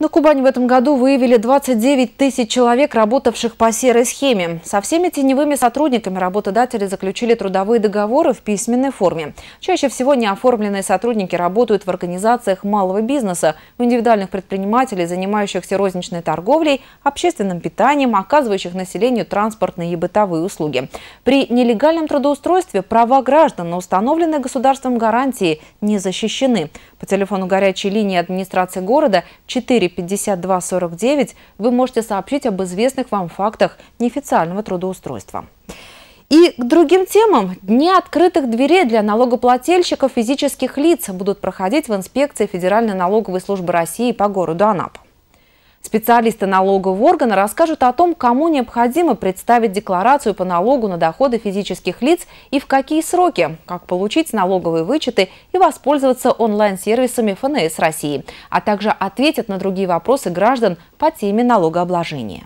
На Кубани в этом году выявили 29 тысяч человек, работавших по серой схеме. Со всеми теневыми сотрудниками работодатели заключили трудовые договоры в письменной форме. Чаще всего неоформленные сотрудники работают в организациях малого бизнеса, у индивидуальных предпринимателей, занимающихся розничной торговлей, общественным питанием, оказывающих населению транспортные и бытовые услуги. При нелегальном трудоустройстве права граждан на установленные государством гарантии не защищены. По телефону горячей линии администрации города 4 4 52 49 вы можете сообщить об известных вам фактах неофициального трудоустройства. И к другим темам. Дни открытых дверей для налогоплательщиков физических лиц будут проходить в инспекции Федеральной налоговой службы России по городу Анапа. Специалисты налогового органа расскажут о том, кому необходимо представить декларацию по налогу на доходы физических лиц и в какие сроки, как получить налоговые вычеты и воспользоваться онлайн-сервисами ФНС России, а также ответят на другие вопросы граждан по теме налогообложения.